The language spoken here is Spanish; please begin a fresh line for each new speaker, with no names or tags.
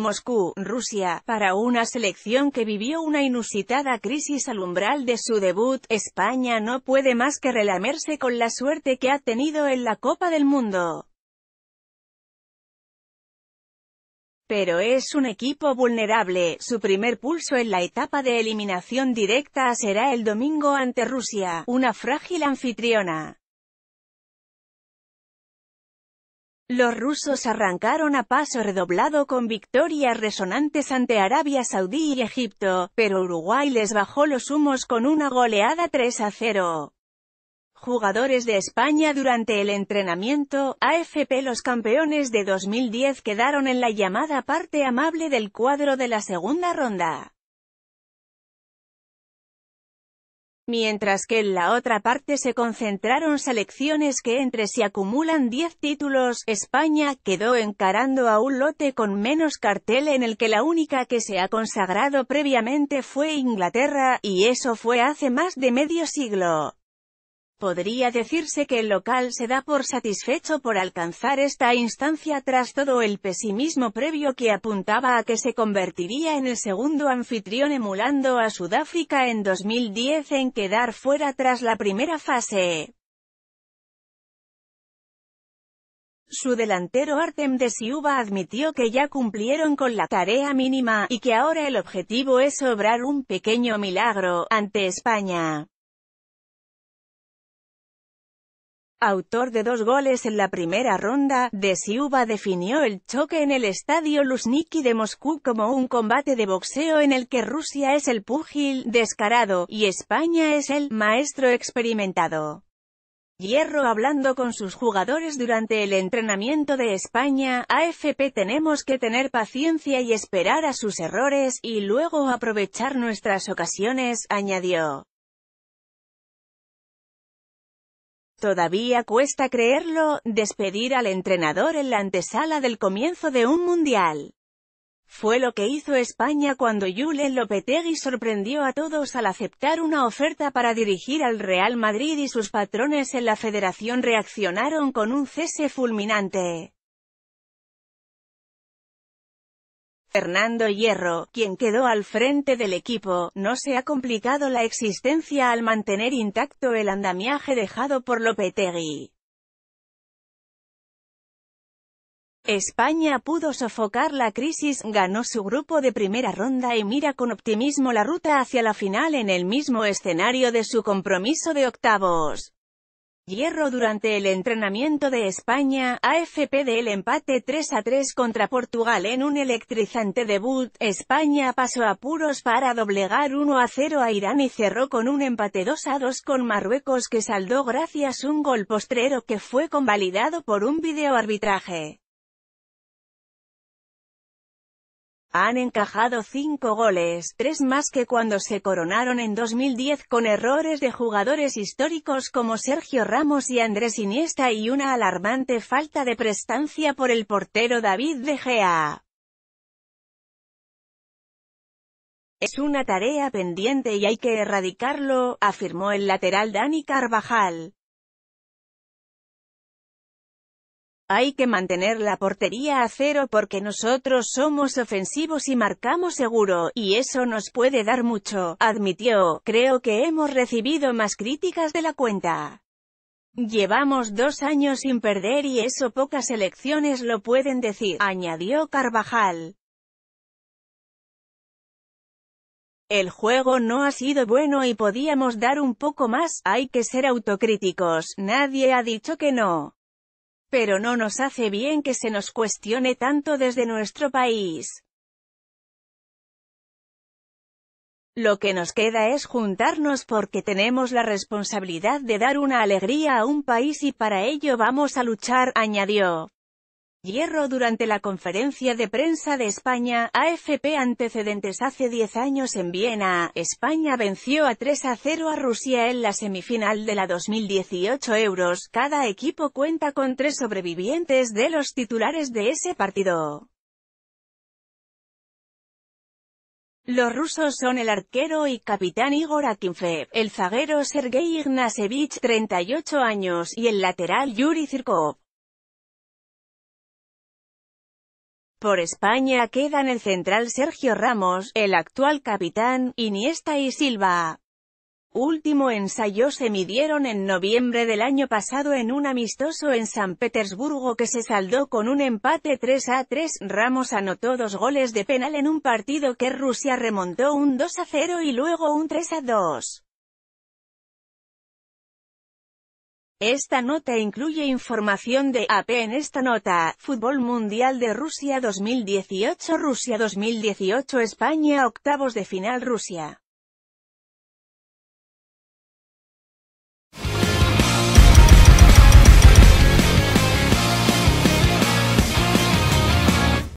Moscú, Rusia, para una selección que vivió una inusitada crisis al umbral de su debut, España no puede más que relamerse con la suerte que ha tenido en la Copa del Mundo. pero es un equipo vulnerable. Su primer pulso en la etapa de eliminación directa será el domingo ante Rusia, una frágil anfitriona. Los rusos arrancaron a paso redoblado con victorias resonantes ante Arabia Saudí y Egipto, pero Uruguay les bajó los humos con una goleada 3 a 0. Jugadores de España durante el entrenamiento, AFP los campeones de 2010 quedaron en la llamada parte amable del cuadro de la segunda ronda. mientras que en la otra parte se concentraron selecciones que entre sí acumulan 10 títulos, España quedó encarando a un lote con menos cartel en el que la única que se ha consagrado previamente fue Inglaterra, y eso fue hace más de medio siglo. Podría decirse que el local se da por satisfecho por alcanzar esta instancia tras todo el pesimismo previo que apuntaba a que se convertiría en el segundo anfitrión emulando a Sudáfrica en 2010 en quedar fuera tras la primera fase. Su delantero Artem de Siuba admitió que ya cumplieron con la tarea mínima, y que ahora el objetivo es obrar un pequeño milagro, ante España. autor de dos goles en la primera ronda, de Siuba definió el choque en el estadio Luzhniki de Moscú como un combate de boxeo en el que Rusia es el púgil descarado y España es el maestro experimentado. Hierro hablando con sus jugadores durante el entrenamiento de España, AFP tenemos que tener paciencia y esperar a sus errores, y luego aprovechar nuestras ocasiones, añadió. Todavía cuesta creerlo, despedir al entrenador en la antesala del comienzo de un Mundial. Fue lo que hizo España cuando Julen Lopetegui sorprendió a todos al aceptar una oferta para dirigir al Real Madrid y sus patrones en la federación reaccionaron con un cese fulminante. Fernando Hierro, quien quedó al frente del equipo, no se ha complicado la existencia al mantener intacto el andamiaje dejado por Lopetegui. España pudo sofocar la crisis, ganó su grupo de primera ronda y mira con optimismo la ruta hacia la final en el mismo escenario de su compromiso de octavos. Hierro durante el entrenamiento de España, AFP del empate 3 a 3 contra Portugal en un electrizante debut, España pasó a puros para doblegar 1 a 0 a Irán y cerró con un empate 2 a 2 con Marruecos que saldó gracias un gol postrero que fue convalidado por un video arbitraje. Han encajado cinco goles, tres más que cuando se coronaron en 2010 con errores de jugadores históricos como Sergio Ramos y Andrés Iniesta y una alarmante falta de prestancia por el portero David De Gea. Es una tarea pendiente y hay que erradicarlo, afirmó el lateral Dani Carvajal. Hay que mantener la portería a cero porque nosotros somos ofensivos y marcamos seguro, y eso nos puede dar mucho, admitió. Creo que hemos recibido más críticas de la cuenta. Llevamos dos años sin perder y eso pocas elecciones lo pueden decir, añadió Carvajal. El juego no ha sido bueno y podíamos dar un poco más, hay que ser autocríticos, nadie ha dicho que no. Pero no nos hace bien que se nos cuestione tanto desde nuestro país. Lo que nos queda es juntarnos porque tenemos la responsabilidad de dar una alegría a un país y para ello vamos a luchar, añadió. Hierro durante la conferencia de prensa de España, AFP antecedentes hace 10 años en Viena, España venció a 3 a 0 a Rusia en la semifinal de la 2018 euros, cada equipo cuenta con tres sobrevivientes de los titulares de ese partido. Los rusos son el arquero y capitán Igor Akinfeev, el zaguero Sergei Ignasevich 38 años y el lateral Yuri Zirkov. Por España quedan el central Sergio Ramos, el actual capitán, Iniesta y Silva. Último ensayo se midieron en noviembre del año pasado en un amistoso en San Petersburgo que se saldó con un empate 3 a 3. Ramos anotó dos goles de penal en un partido que Rusia remontó un 2 a 0 y luego un 3 a 2. Esta nota incluye información de AP en esta nota, Fútbol Mundial de Rusia 2018 Rusia 2018 España Octavos de Final Rusia